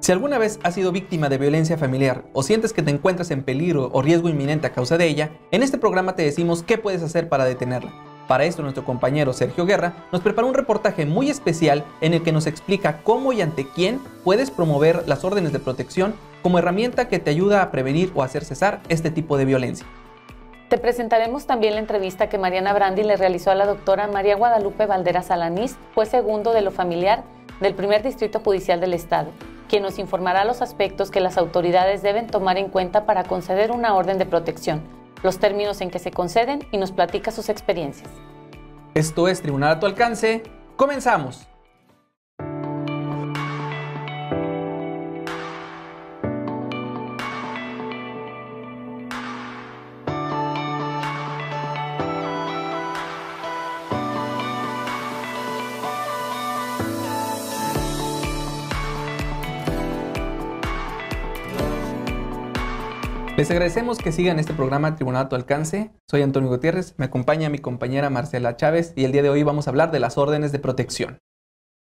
Si alguna vez has sido víctima de violencia familiar o sientes que te encuentras en peligro o riesgo inminente a causa de ella, en este programa te decimos qué puedes hacer para detenerla. Para esto nuestro compañero Sergio Guerra nos preparó un reportaje muy especial en el que nos explica cómo y ante quién puedes promover las órdenes de protección como herramienta que te ayuda a prevenir o hacer cesar este tipo de violencia. Te presentaremos también la entrevista que Mariana Brandi le realizó a la doctora María Guadalupe Valdera Alanís, juez segundo de lo familiar del primer distrito judicial del estado quien nos informará los aspectos que las autoridades deben tomar en cuenta para conceder una orden de protección, los términos en que se conceden y nos platica sus experiencias. Esto es Tribunal a tu alcance. Comenzamos. Les agradecemos que sigan este programa Tribunal a tu alcance. Soy Antonio Gutiérrez, me acompaña mi compañera Marcela Chávez y el día de hoy vamos a hablar de las órdenes de protección.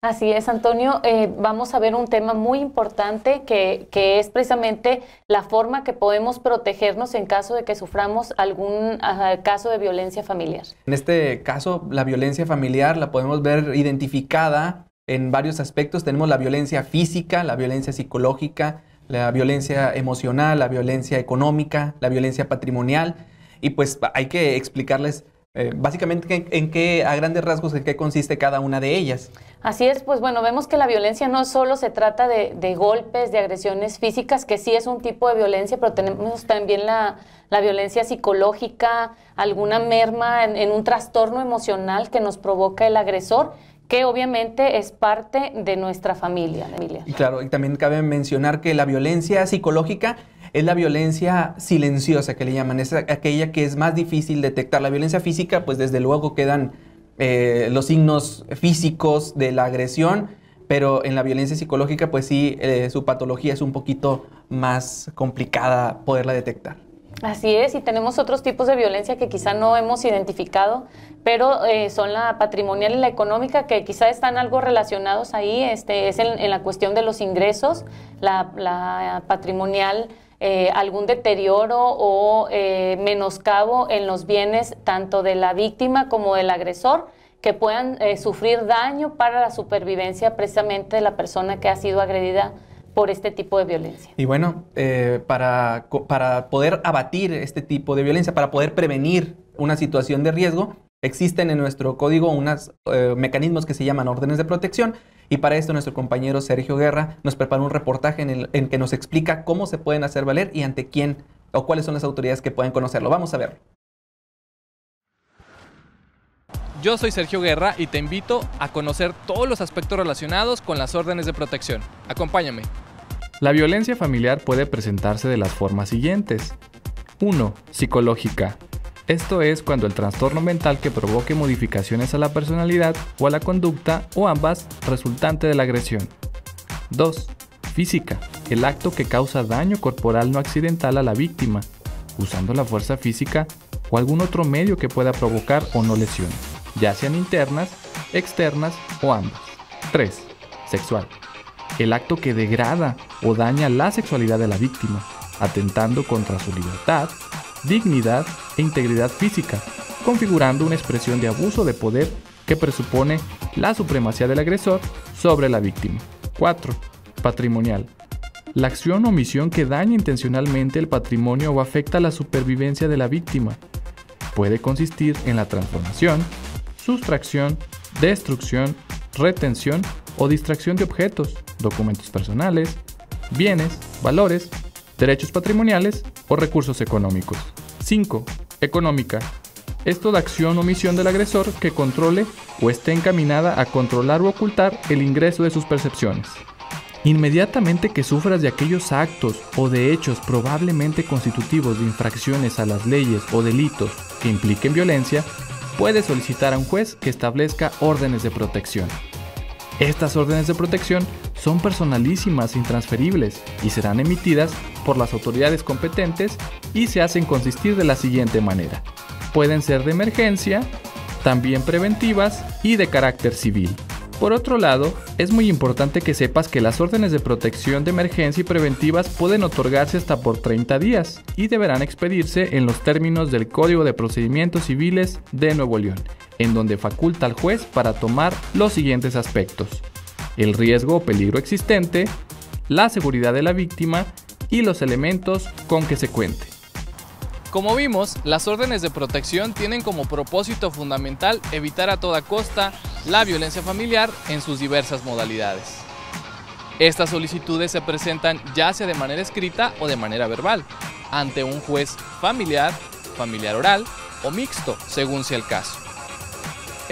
Así es, Antonio. Eh, vamos a ver un tema muy importante que, es precisamente la forma que podemos protegernos en caso de que suframos algún caso de violencia familiar. En este caso, la violencia familiar la podemos ver identificada en varios aspectos. Tenemos la violencia física, la violencia psicológica, la violencia emocional, la violencia económica, la violencia patrimonial. Y pues hay que explicarles eh, básicamente en, qué, a grandes rasgos, en qué consiste cada una de ellas. Así es, pues bueno, vemos que la violencia no solo se trata de, golpes, de agresiones físicas, que sí es un tipo de violencia, pero tenemos también la, la violencia psicológica, alguna merma en, en un trastorno emocional que nos provoca el agresor que obviamente es parte de nuestra familia. Claro, y también cabe mencionar que la violencia psicológica es la violencia silenciosa que le llaman, es aquella que es más difícil detectar. La violencia física, pues desde luego quedan eh, los signos físicos de la agresión, pero en la violencia psicológica, pues sí, eh, su patología es un poquito más complicada poderla detectar. Así es, y tenemos otros tipos de violencia que quizá no hemos identificado, pero eh, son la patrimonial y la económica que quizá están algo relacionados ahí, este, es en, la cuestión de los ingresos, la, patrimonial, eh, algún deterioro o eh, menoscabo en los bienes tanto de la víctima como del agresor que puedan sufrir daño para la supervivencia precisamente de la persona que ha sido agredida por este tipo de violencia. Y bueno, para, para poder abatir este tipo de violencia, para poder prevenir una situación de riesgo, Existen en nuestro código unos eh, mecanismos que se llaman órdenes de protección y para esto nuestro compañero Sergio Guerra nos preparó un reportaje en el que nos explica cómo se pueden hacer valer y ante quién o cuáles son las autoridades que pueden conocerlo. Vamos a ver. Yo soy Sergio Guerra y te invito a conocer todos los aspectos relacionados con las órdenes de protección. Acompáñame. La violencia familiar puede presentarse de las formas siguientes. 1. Psicológica. Esto es cuando el trastorno mental que provoque modificaciones a la personalidad o a la conducta o ambas resultante de la agresión. 2. Física. El acto que causa daño corporal no accidental a la víctima, usando la fuerza física o algún otro medio que pueda provocar o no lesiones, ya sean internas, externas o ambas. 3. Sexual. El acto que degrada o daña la sexualidad de la víctima, atentando contra su libertad, dignidad e integridad física, configurando una expresión de abuso de poder que presupone la supremacía del agresor sobre la víctima. 4. Patrimonial. La acción o omisión que daña intencionalmente el patrimonio o afecta la supervivencia de la víctima puede consistir en la transformación, sustracción, destrucción, retención o distracción de objetos, documentos personales, bienes, valores, derechos patrimoniales o recursos económicos. 5. Económica. Esto de acción o misión del agresor que controle o esté encaminada a controlar o ocultar el ingreso de sus percepciones. Inmediatamente que sufras de aquellos actos o de hechos probablemente constitutivos de infracciones a las leyes o delitos que impliquen violencia, puedes solicitar a un juez que establezca órdenes de protección. Estas órdenes de protección son personalísimas e intransferibles y serán emitidas por las autoridades competentes y se hacen consistir de la siguiente manera. Pueden ser de emergencia, también preventivas y de carácter civil. Por otro lado, es muy importante que sepas que las órdenes de protección de emergencia y preventivas pueden otorgarse hasta por 30 días y deberán expedirse en los términos del Código de Procedimientos Civiles de Nuevo León en donde faculta al juez para tomar los siguientes aspectos. El riesgo o peligro existente, la seguridad de la víctima y los elementos con que se cuente. Como vimos, las órdenes de protección tienen como propósito fundamental evitar a toda costa la violencia familiar en sus diversas modalidades. Estas solicitudes se presentan ya sea de manera escrita o de manera verbal, ante un juez familiar, familiar oral o mixto, según sea el caso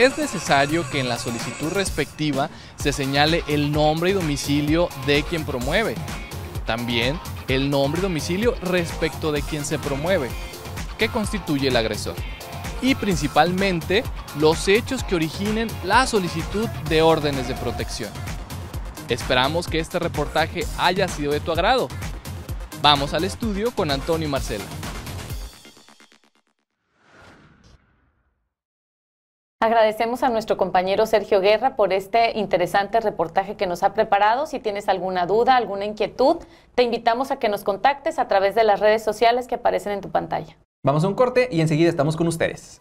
es necesario que en la solicitud respectiva se señale el nombre y domicilio de quien promueve. También el nombre y domicilio respecto de quien se promueve, que constituye el agresor. Y principalmente los hechos que originen la solicitud de órdenes de protección. Esperamos que este reportaje haya sido de tu agrado. Vamos al estudio con Antonio y Marcela. Agradecemos a nuestro compañero Sergio Guerra por este interesante reportaje que nos ha preparado. Si tienes alguna duda, alguna inquietud, te invitamos a que nos contactes a través de las redes sociales que aparecen en tu pantalla. Vamos a un corte y enseguida estamos con ustedes.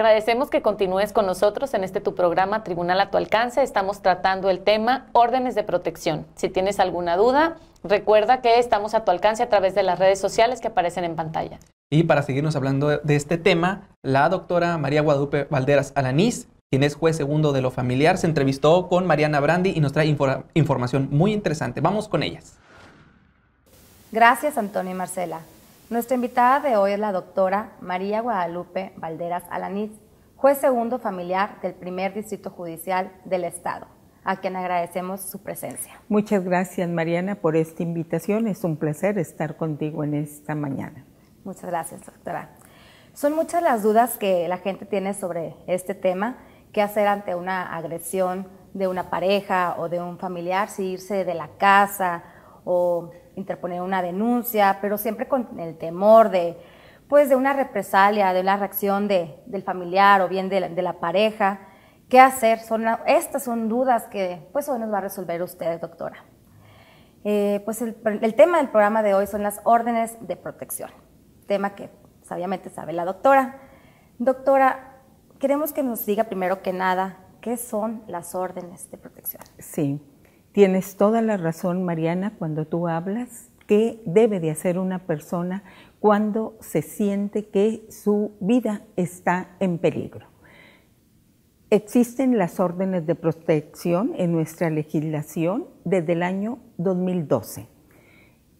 agradecemos que continúes con nosotros en este tu programa Tribunal a tu alcance. Estamos tratando el tema órdenes de protección. Si tienes alguna duda, recuerda que estamos a tu alcance a través de las redes sociales que aparecen en pantalla. Y para seguirnos hablando de este tema, la doctora María Guadalupe Valderas Alanís, quien es juez segundo de lo familiar, se entrevistó con Mariana Brandi y nos trae información muy interesante. Vamos con ellas. Gracias, Antonio y Marcela. Nuestra invitada de hoy es la doctora María Guadalupe Valderas Alaniz, juez segundo familiar del primer distrito judicial del Estado, a quien agradecemos su presencia. Muchas gracias, Mariana, por esta invitación. Es un placer estar contigo en esta mañana. Muchas gracias, doctora. Son muchas las dudas que la gente tiene sobre este tema, qué hacer ante una agresión de una pareja o de un familiar, si irse de la casa o interponer una denuncia, pero siempre con el temor de, pues, de una represalia, de la reacción del familiar o bien de la, pareja. ¿Qué hacer? Son, estas son dudas que pues hoy nos va a resolver usted, doctora. Eh, pues el, el, tema del programa de hoy son las órdenes de protección, tema que sabiamente sabe la doctora. Doctora, queremos que nos diga primero que nada qué son las órdenes de protección. Sí, Tienes toda la razón, Mariana, cuando tú hablas que debe de hacer una persona cuando se siente que su vida está en peligro. Existen las órdenes de protección en nuestra legislación desde el año 2012.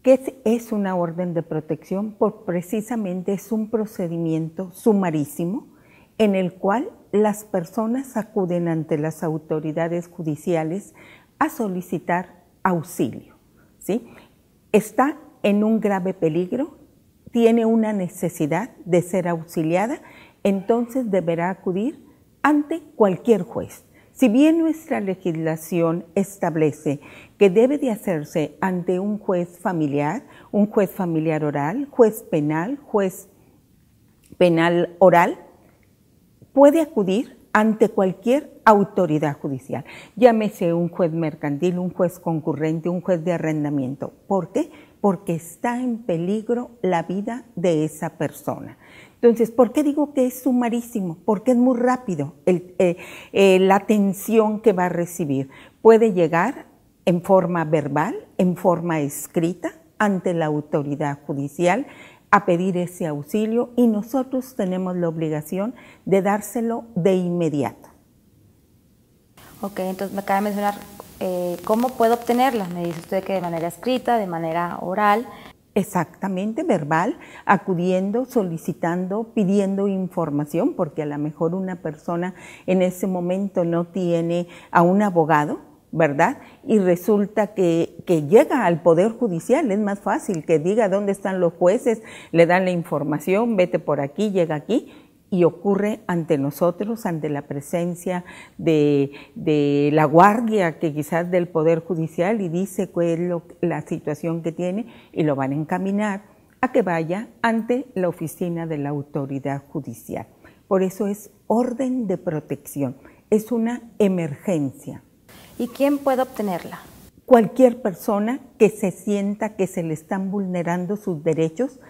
¿Qué es una orden de protección? Pues precisamente es un procedimiento sumarísimo en el cual las personas acuden ante las autoridades judiciales a solicitar auxilio. ¿sí? Está en un grave peligro, tiene una necesidad de ser auxiliada, entonces deberá acudir ante cualquier juez. Si bien nuestra legislación establece que debe de hacerse ante un juez familiar, un juez familiar oral, juez penal, juez penal oral, puede acudir ante cualquier autoridad judicial, llámese un juez mercantil, un juez concurrente, un juez de arrendamiento. ¿Por qué? Porque está en peligro la vida de esa persona. Entonces, ¿por qué digo que es sumarísimo? Porque es muy rápido eh, eh, la atención que va a recibir. Puede llegar en forma verbal, en forma escrita, ante la autoridad judicial a pedir ese auxilio y nosotros tenemos la obligación de dárselo de inmediato. Ok, entonces me acaba de mencionar eh, cómo puedo obtenerla. Me dice usted que de manera escrita, de manera oral. Exactamente, verbal, acudiendo, solicitando, pidiendo información, porque a lo mejor una persona en ese momento no tiene a un abogado, ¿verdad? Y resulta que, llega al Poder Judicial, es más fácil que diga dónde están los jueces, le dan la información, vete por aquí, llega aquí, y ocurre ante nosotros, ante la presencia de, de la guardia, que quizás del Poder Judicial, y dice cuál es la situación que tiene, y lo van a encaminar a que vaya ante la oficina de la autoridad judicial. Por eso es orden de protección, es una emergencia y quién puede obtenerla? Cualquier persona que se sienta que se le están vulnerando sus derechos,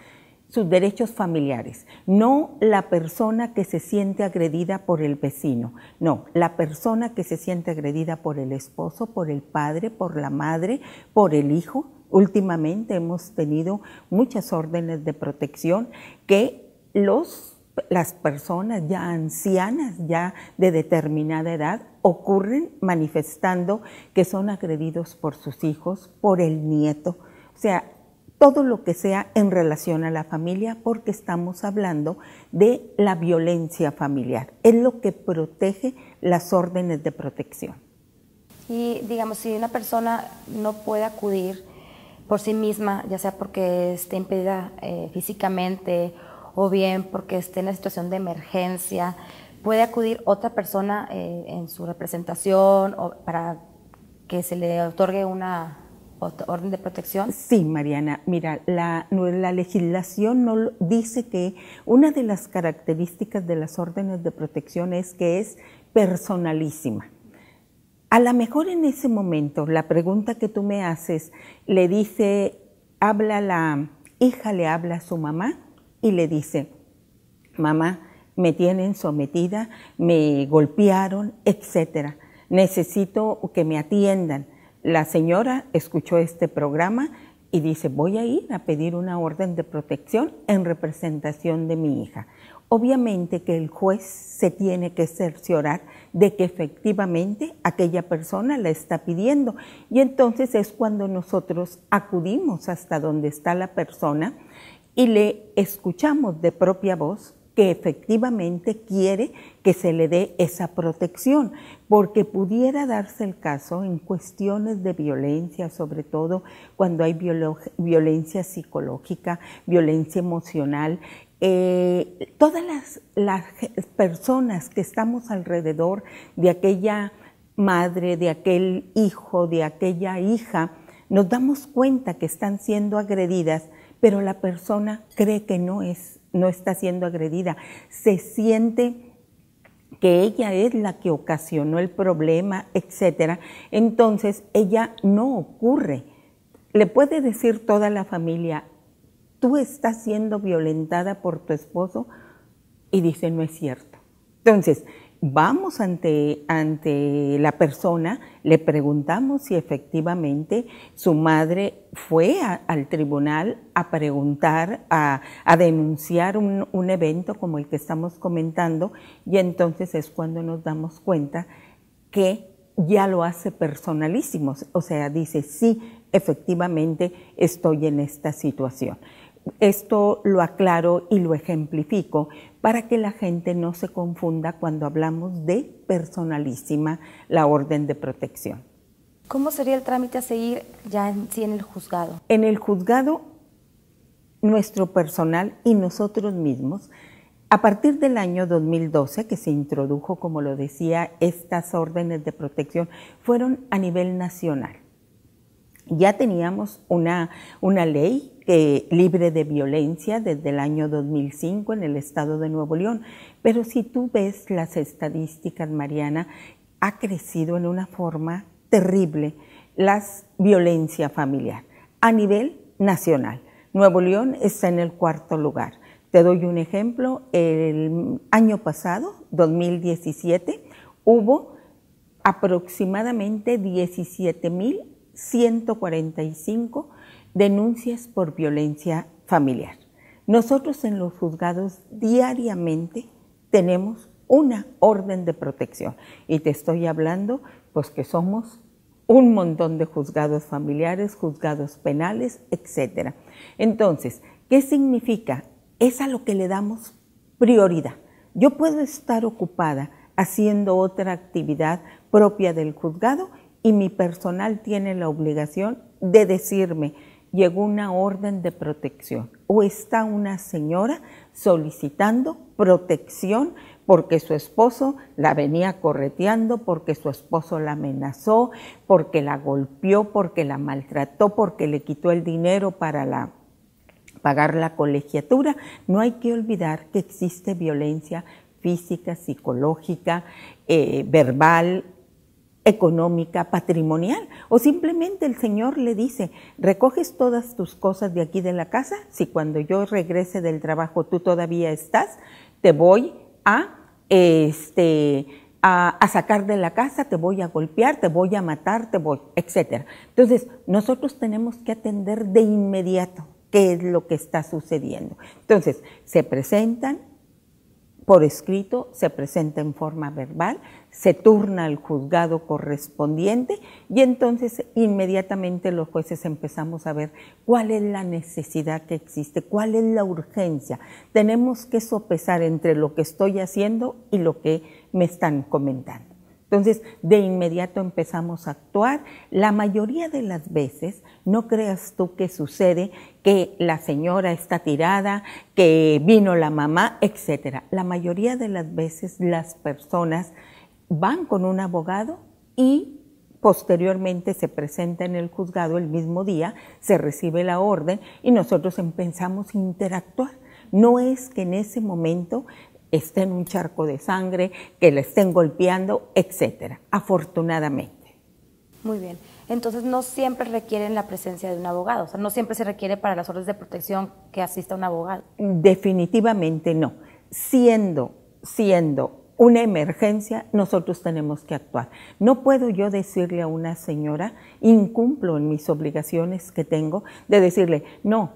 sus derechos familiares, no la persona que se siente agredida por el vecino, no, la persona que se siente agredida por el esposo, por el padre, por la madre, por el hijo. Últimamente hemos tenido muchas órdenes de protección que los las personas ya ancianas, ya de determinada edad, ocurren manifestando que son agredidos por sus hijos, por el nieto, o sea, todo lo que sea en relación a la familia, porque estamos hablando de la violencia familiar. Es lo que protege las órdenes de protección. Y digamos, si una persona no puede acudir por sí misma, ya sea porque esté impedida eh, físicamente o bien porque esté en la situación de emergencia, puede acudir otra persona eh, en su representación o para que se le otorgue una orden de protección? Sí, Mariana. Mira, la, legislación no dice que una de las características de las órdenes de protección es que es personalísima. A lo mejor en ese momento, la pregunta que tú me haces, le dice, habla la hija, le habla a su mamá y le dice, mamá, me tienen sometida, me golpearon, etcétera. Necesito que me atiendan. La señora escuchó este programa y dice, voy a ir a pedir una orden de protección en representación de mi hija. Obviamente que el juez se tiene que cerciorar de que efectivamente aquella persona la está pidiendo. Y entonces es cuando nosotros acudimos hasta donde está la persona y le escuchamos de propia voz que efectivamente quiere que se le dé esa protección, porque pudiera darse el caso en cuestiones de violencia, sobre todo cuando hay violencia psicológica, violencia emocional, eh, todas las, las personas que estamos alrededor de aquella madre, de aquel hijo, de aquella hija, nos damos cuenta que están siendo agredidas, pero la persona cree que no es no está siendo agredida, se siente que ella es la que ocasionó el problema, etcétera, entonces ella no ocurre. Le puede decir toda la familia, tú estás siendo violentada por tu esposo y dice, no es cierto. Entonces, vamos ante, la persona, le preguntamos si efectivamente su madre fue al tribunal a preguntar, a, denunciar un, un, evento como el que estamos comentando y entonces es cuando nos damos cuenta que ya lo hace personalísimo, o sea, dice, sí, efectivamente estoy en esta situación. Esto lo aclaro y lo ejemplifico para que la gente no se confunda cuando hablamos de personalísima la orden de protección. ¿Cómo sería el trámite a seguir ya en, sí en el juzgado? En el juzgado, nuestro personal y nosotros mismos, a partir del año 2012 que se introdujo, como lo decía, estas órdenes de protección fueron a nivel nacional. Ya teníamos una, una ley eh, libre de violencia desde el año 2005 en el estado de Nuevo León. Pero si tú ves las estadísticas, Mariana, ha crecido en una forma terrible la violencia familiar a nivel nacional. Nuevo León está en el cuarto lugar. Te doy un ejemplo, el año pasado, 2017, hubo aproximadamente 17.145 denuncias por violencia familiar. Nosotros en los juzgados diariamente tenemos una orden de protección y te estoy hablando pues que somos un montón de juzgados familiares, juzgados penales, etc. Entonces, ¿qué significa? Es a lo que le damos prioridad. Yo puedo estar ocupada haciendo otra actividad propia del juzgado y mi personal tiene la obligación de decirme, llegó una orden de protección o está una señora solicitando protección porque su esposo la venía correteando, porque su esposo la amenazó, porque la golpeó, porque la maltrató, porque le quitó el dinero para la, pagar la colegiatura. No hay que olvidar que existe violencia física, psicológica, eh, verbal, económica, patrimonial, o simplemente el Señor le dice, recoges todas tus cosas de aquí de la casa, si cuando yo regrese del trabajo tú todavía estás, te voy a, este, a, sacar de la casa, te voy a golpear, te voy a matar, te voy, etc. Entonces, nosotros tenemos que atender de inmediato qué es lo que está sucediendo. Entonces, se presentan por escrito, se presenta en forma verbal, se turna al juzgado correspondiente y entonces inmediatamente los jueces empezamos a ver cuál es la necesidad que existe, cuál es la urgencia. Tenemos que sopesar entre lo que estoy haciendo y lo que me están comentando. Entonces, de inmediato empezamos a actuar. La mayoría de las veces, no creas tú que sucede que la señora está tirada, que vino la mamá, etcétera. La mayoría de las veces las personas van con un abogado y posteriormente se presenta en el juzgado el mismo día, se recibe la orden y nosotros empezamos a interactuar. No es que en ese momento esté en un charco de sangre, que le estén golpeando, etcétera, afortunadamente. Muy bien. Entonces no siempre requieren la presencia de un abogado, o sea, no siempre se requiere para las órdenes de protección que asista un abogado. Definitivamente no. Siendo, siendo una emergencia, nosotros tenemos que actuar. No puedo yo decirle a una señora, incumplo en mis obligaciones que tengo, de decirle, no,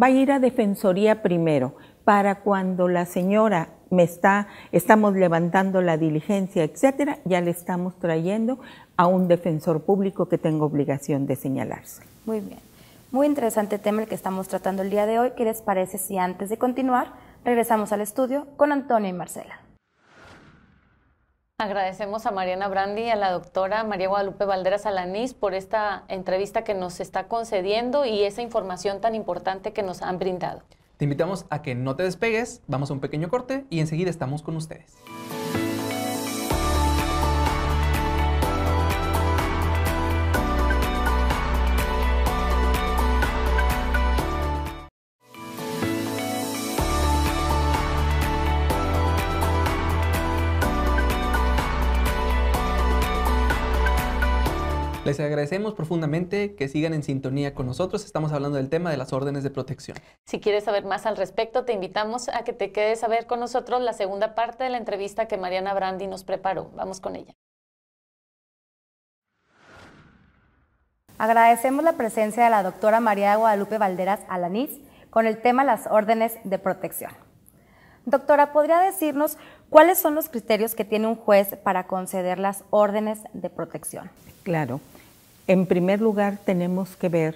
va a ir a defensoría primero, para cuando la señora me está, estamos levantando la diligencia, etcétera, ya le estamos trayendo a un defensor público que tengo obligación de señalarse. Muy bien. Muy interesante tema el que estamos tratando el día de hoy. ¿Qué les parece si antes de continuar regresamos al estudio con Antonio y Marcela? Agradecemos a Mariana Brandi y a la doctora María Guadalupe Valderas Alanís por esta entrevista que nos está concediendo y esa información tan importante que nos han brindado. Te invitamos a que no te despegues, vamos a un pequeño corte y enseguida estamos con ustedes. agradecemos profundamente que sigan en sintonía con nosotros. Estamos hablando del tema de las órdenes de protección. Si quieres saber más al respecto, te invitamos a que te quedes a ver con nosotros la segunda parte de la entrevista que Mariana Brandi nos preparó. Vamos con ella. Agradecemos la presencia de la doctora María Guadalupe Valderas Alanís con el tema de las órdenes de protección. Doctora, ¿podría decirnos cuáles son los criterios que tiene un juez para conceder las órdenes de protección? Claro. En primer lugar, tenemos que ver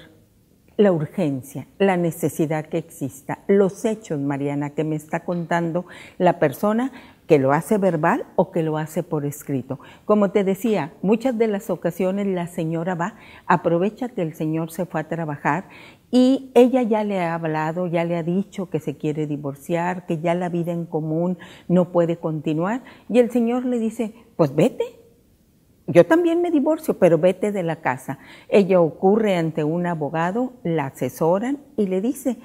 la urgencia, la necesidad que exista, los hechos, Mariana, que me está contando la persona que lo hace verbal o que lo hace por escrito. Como te decía, muchas de las ocasiones la señora va, aprovecha que el señor se fue a trabajar y ella ya le ha hablado, ya le ha dicho que se quiere divorciar, que ya la vida en común no puede continuar y el señor le dice, pues vete, yo también me divorcio, pero vete de la casa. Ella ocurre ante un abogado, la asesoran y le dice,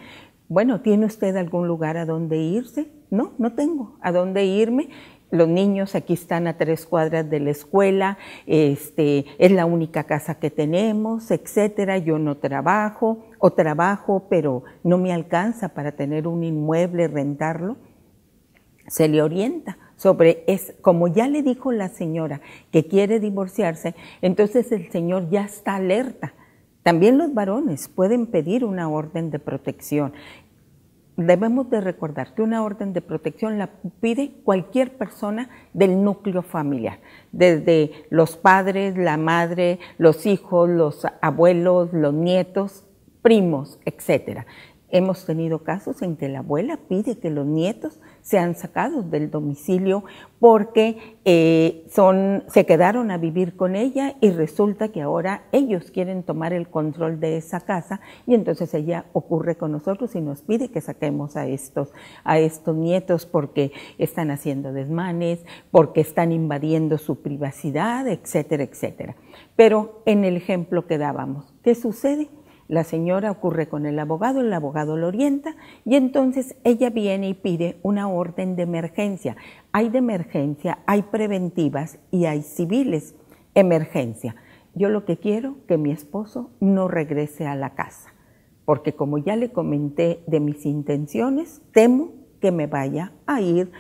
bueno, ¿tiene usted algún lugar a donde irse? No, no tengo a dónde irme. Los niños aquí están a tres cuadras de la escuela, este, es la única casa que tenemos, etcétera. Yo no trabajo o trabajo, pero no me alcanza para tener un inmueble, rentarlo. Se le orienta sobre es como ya le dijo la señora que quiere divorciarse, entonces el Señor ya está alerta. También los varones pueden pedir una orden de protección. Debemos de recordar que una orden de protección la pide cualquier persona del núcleo familiar, desde los padres, la madre, los hijos, los abuelos, los nietos, primos, etcétera. Hemos tenido casos en que la abuela pide que los nietos se han sacado del domicilio porque eh, son, se quedaron a vivir con ella y resulta que ahora ellos quieren tomar el control de esa casa y entonces ella ocurre con nosotros y nos pide que saquemos a estos, a estos nietos porque están haciendo desmanes, porque están invadiendo su privacidad, etcétera, etcétera. Pero en el ejemplo que dábamos, ¿qué sucede? La señora ocurre con el abogado, el abogado lo orienta y entonces ella viene y pide una orden de emergencia. Hay de emergencia, hay preventivas y hay civiles. Emergencia. Yo lo que quiero que mi esposo no regrese a la casa, porque como ya le comenté de mis intenciones, temo que me vaya a ir,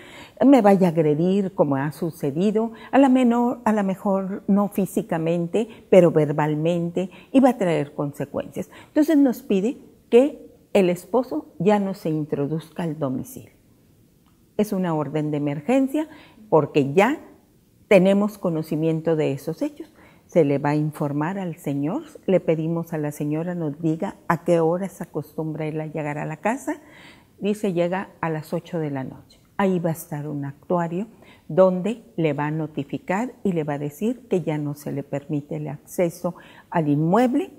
me vaya a agredir como ha sucedido, a la, menor, a la mejor no físicamente, pero verbalmente, y va a traer consecuencias. Entonces nos pide que el esposo ya no se introduzca al domicilio. Es una orden de emergencia porque ya tenemos conocimiento de esos hechos. Se le va a informar al señor, le pedimos a la señora nos diga a qué hora se acostumbra él a llegar a la casa, dice llega a las 8 de la noche. Ahí va a estar un actuario donde le va a notificar y le va a decir que ya no se le permite el acceso al inmueble,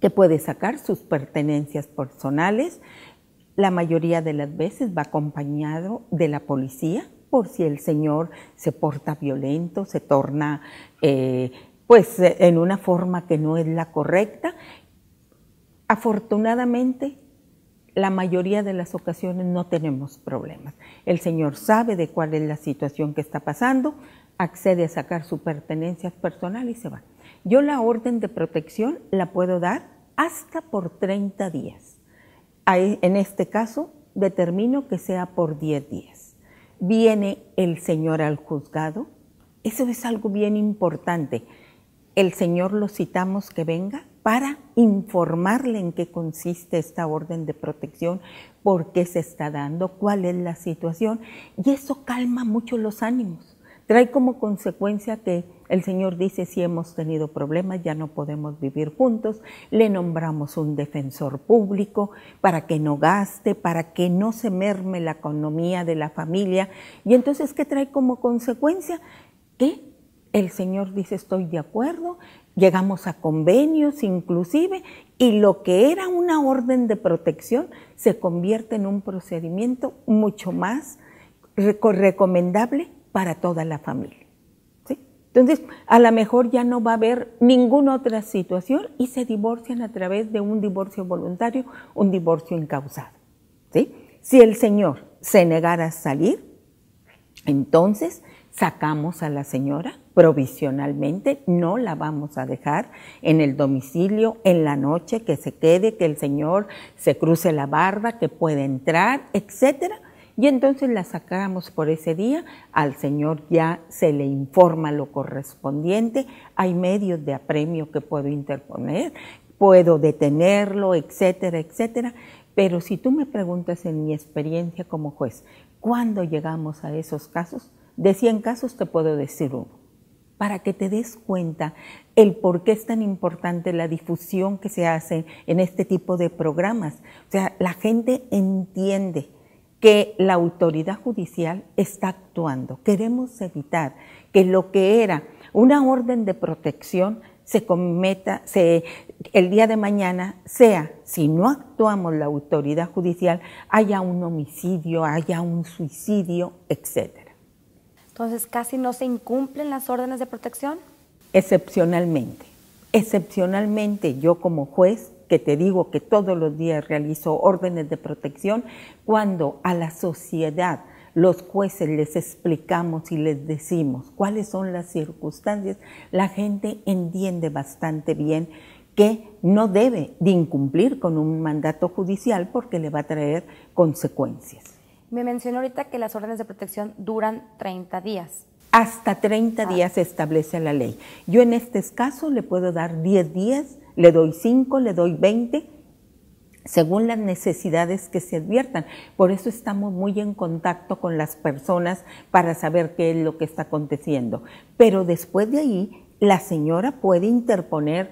que puede sacar sus pertenencias personales. La mayoría de las veces va acompañado de la policía por si el señor se porta violento, se torna eh, pues eh, en una forma que no es la correcta. Afortunadamente la mayoría de las ocasiones no tenemos problemas. El Señor sabe de cuál es la situación que está pasando, accede a sacar su pertenencia personal y se va. Yo la orden de protección la puedo dar hasta por 30 días. En este caso, determino que sea por 10 días. Viene el Señor al juzgado. Eso es algo bien importante. El Señor lo citamos que venga para informarle en qué consiste esta orden de protección, por qué se está dando, cuál es la situación. Y eso calma mucho los ánimos. Trae como consecuencia que el Señor dice, si hemos tenido problemas, ya no podemos vivir juntos, le nombramos un defensor público para que no gaste, para que no se merme la economía de la familia. Y entonces, ¿qué trae como consecuencia? Que el Señor dice estoy de acuerdo, llegamos a convenios inclusive, y lo que era una orden de protección se convierte en un procedimiento mucho más recomendable para toda la familia. Entonces, a lo mejor ya no va a haber ninguna otra situación y se divorcian a través de un divorcio voluntario, un divorcio incausado. ¿sí? Si el Señor se negara a salir, entonces sacamos a la señora provisionalmente, no la vamos a dejar en el domicilio en la noche, que se quede, que el Señor se cruce la barba, que pueda entrar, etcétera. Y entonces la sacamos por ese día, al Señor ya se le informa lo correspondiente, hay medios de apremio que puedo interponer, puedo detenerlo, etcétera, etcétera. Pero si tú me preguntas en mi experiencia como juez, ¿cuándo llegamos a esos casos? De 100 casos te puedo decir uno para que te des cuenta el por qué es tan importante la difusión que se hace en este tipo de programas. O sea, la gente entiende que la autoridad judicial está actuando. Queremos evitar que lo que era una orden de protección se cometa, se, el día de mañana sea, si no actuamos la autoridad judicial, haya un homicidio, haya un suicidio, etcétera. Entonces, casi no se incumplen las órdenes de protección. Excepcionalmente, excepcionalmente yo como juez que te digo que todos los días realizo órdenes de protección, cuando a la sociedad los jueces les explicamos y les decimos cuáles son las circunstancias, la gente entiende bastante bien que no debe de incumplir con un mandato judicial porque le va a traer consecuencias. Me mencionó ahorita que las órdenes de protección duran 30 días. Hasta 30 ah. días se establece la ley. Yo en este caso le puedo dar 10 días, le doy 5, le doy 20, según las necesidades que se adviertan. Por eso estamos muy en contacto con las personas para saber qué es lo que está aconteciendo. Pero después de ahí, la señora puede interponer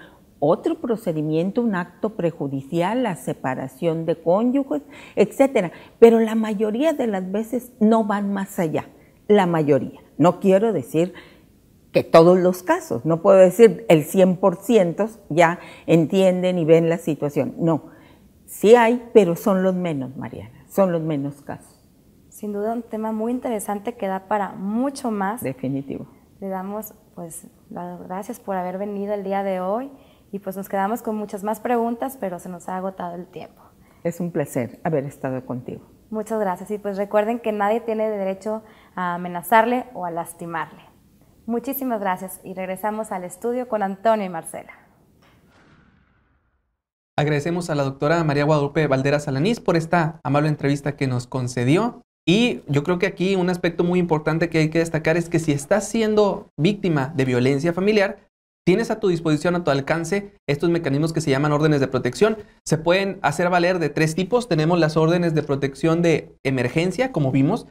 otro procedimiento, un acto prejudicial, la separación de cónyuges, etcétera. Pero la mayoría de las veces no van más allá, la mayoría. No quiero decir que todos los casos, no puedo decir el 100% ya entienden y ven la situación. No, sí hay, pero son los menos, Mariana, son los menos casos. Sin duda un tema muy interesante que da para mucho más. Definitivo. Le damos pues las gracias por haber venido el día de hoy. Y pues nos quedamos con muchas más preguntas, pero se nos ha agotado el tiempo. Es un placer haber estado contigo. Muchas gracias y pues recuerden que nadie tiene derecho a amenazarle o a lastimarle. Muchísimas gracias y regresamos al estudio con Antonio y Marcela. Agradecemos a la doctora María Guadalupe Valderas Salanís por esta amable entrevista que nos concedió. Y yo creo que aquí un aspecto muy importante que hay que destacar es que si estás siendo víctima de violencia familiar, Tienes a tu disposición, a tu alcance, estos mecanismos que se llaman órdenes de protección. Se pueden hacer valer de tres tipos. Tenemos las órdenes de protección de emergencia, como vimos,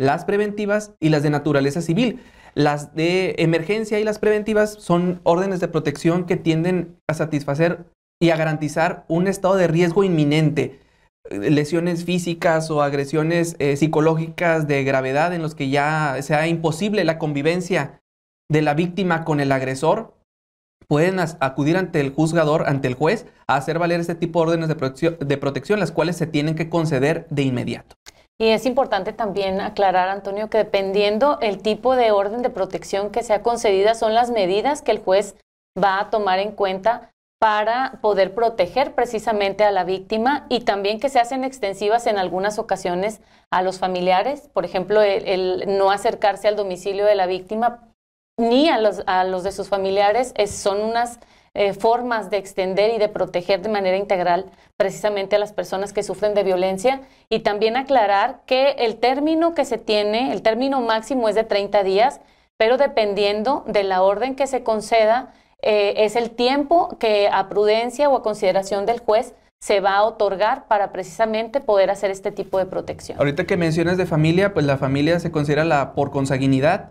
las preventivas y las de naturaleza civil. Las de emergencia y las preventivas son órdenes de protección que tienden a satisfacer y a garantizar un estado de riesgo inminente, eh, lesiones físicas o agresiones eh, psicológicas de gravedad en los que ya sea imposible la convivencia de la víctima con el agresor pueden acudir ante el juzgador, ante el juez, a hacer valer ese tipo de órdenes de, protección, de protección, las cuales se tienen que conceder de inmediato. Y es importante también aclarar, Antonio, que dependiendo el tipo de orden de protección que sea concedida, son las medidas que el juez va a tomar en cuenta para poder proteger precisamente a la víctima y también que se hacen extensivas en algunas ocasiones a los familiares, por ejemplo, el no acercarse al domicilio de la víctima ni a los, a los de sus familiares, son unas eh, formas de extender y de proteger de manera integral precisamente a las personas que sufren de violencia y también aclarar que el término que se tiene, el término máximo es de 30 días, pero dependiendo de la orden que se conceda, eh, es el tiempo que a prudencia o a consideración del juez se va a otorgar para precisamente poder hacer este tipo de protección. Ahorita que mencionas de familia, pues la familia se considera la por consanguinidad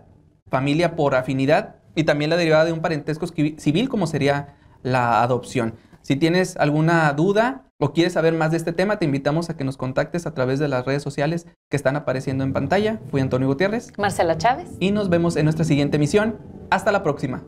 familia por afinidad y también la derivada de un parentesco civil como sería la adopción. Si tienes alguna duda o quieres saber más de este tema, te invitamos a que nos contactes a través de las redes sociales que están apareciendo en pantalla. Fui Antonio Gutiérrez. Marcela Chávez. Y nos vemos en nuestra siguiente emisión. Hasta la próxima.